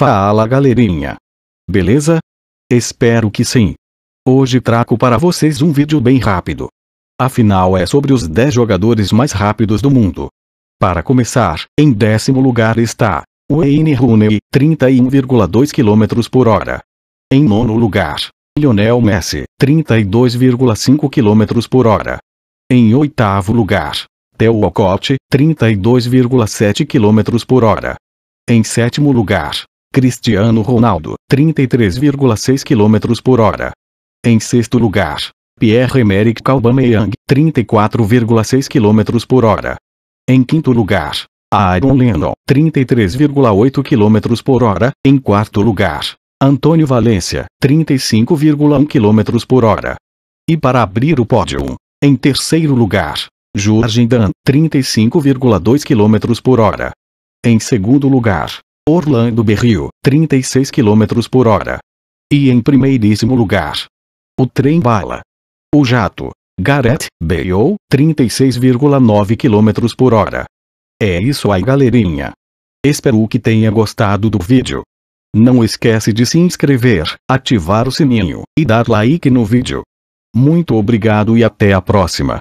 Fala galerinha! Beleza? Espero que sim! Hoje trago para vocês um vídeo bem rápido. Afinal é sobre os 10 jogadores mais rápidos do mundo. Para começar, em décimo lugar está Wayne Rooney, 31,2 km por hora. Em nono lugar, Lionel Messi, 32,5 km por hora. Em oitavo lugar, Theo Walcott, 32,7 km por hora. Em sétimo lugar, Cristiano Ronaldo, 33,6 km por hora. Em sexto lugar, Pierre-Emerick Aubameyang, 34,6 km por hora. Em quinto lugar, Aaron Lennon, 33,8 km por hora. Em quarto lugar, Antônio Valência, 35,1 km por hora. E para abrir o pódio, em terceiro lugar, Dan, 35,2 km por hora. Em segundo lugar, Orlando Berrio, 36 km por hora. E em primeiríssimo lugar. O trem bala. O jato. Garrett, Bayou, 36,9 km por hora. É isso aí galerinha. Espero que tenha gostado do vídeo. Não esquece de se inscrever, ativar o sininho e dar like no vídeo. Muito obrigado e até a próxima.